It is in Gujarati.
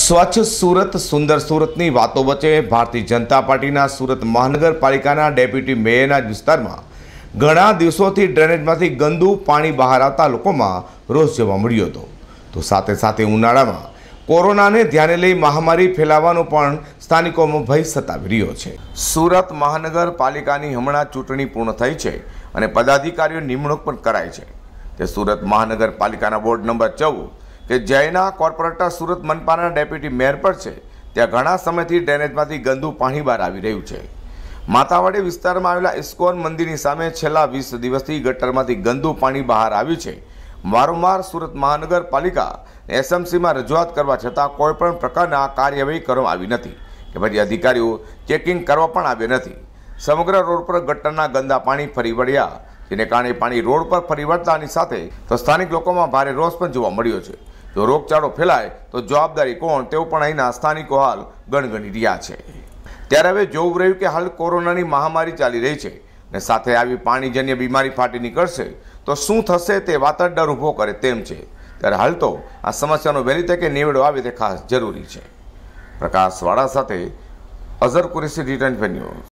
સ્વચ્છ સુરત સુંદર સુરતની વાતો વચ્ચે ભારતીય જનતા પાર્ટીના સુરત મહાનગરપાલિકાના ડેપ્યુટી મેયરના વિસ્તારમાં ઘણા દિવસોથી ડ્રેનેજમાંથી ગંદુ પાણી બહાર આવતા લોકોમાં રોષ જોવા મળ્યો હતો તો સાથે સાથે ઉનાળામાં કોરોનાને ધ્યાને લઈ મહામારી ફેલાવાનો પણ સ્થાનિકોમાં ભય સતાવી રહ્યો છે સુરત મહાનગરપાલિકાની હમણાં ચૂંટણી પૂર્ણ થઈ છે અને પદાધિકારીઓ નિમણૂક પણ કરાઈ છે તે સુરત મહાનગરપાલિકાના બોર્ડ નંબર ચૌદ કે જયના કોર્પોરેટર સુરત મનપાના ડેપ્યુટી મેયર પર છે ત્યાં ઘણા સમયથી ડ્રેનેજમાંથી ગંદુ પાણી બહાર આવી રહ્યું છે માતાવાડી વિસ્તારમાં આવેલા ઇસ્કોન મંદિરની સામે છેલ્લા વીસ દિવસથી ગટરમાંથી ગંદુ પાણી બહાર આવ્યું છે વારંવાર સુરત મહાનગરપાલિકા એસએમસીમાં રજૂઆત કરવા છતાં કોઈપણ પ્રકારના કાર્યવાહી કરવામાં આવી નથી કે પછી અધિકારીઓ ચેકિંગ કરવા પણ આવ્યા નથી સમગ્ર રોડ પર ગટરના ગંદા પાણી ફરી વળ્યા જેને કારણે પાણી રોડ પર ફરી વળતાની સાથે તો સ્થાનિક લોકોમાં ભારે રોષ પણ જોવા મળ્યો છે જો રોગચાળો ફેલાય તો જવાબદારી કોણ તેઓ પણ અહીંના સ્થાનિકો હાલ ગણગણી રહ્યા છે ત્યારે હવે જોવું રહ્યું કે હાલ કોરોનાની મહામારી ચાલી રહી છે ને સાથે આવી પાણીજન્ય બીમારી ફાટી નીકળશે તો શું થશે તે વાત ડર ઊભો કરે તેમ છે ત્યારે હાલ તો આ સમસ્યાનો વહેલી તકે નિવેડો આવે તે ખાસ જરૂરી છે પ્રકાશ સાથે અઝર કુરેશી રિટર્ન વેન્યુ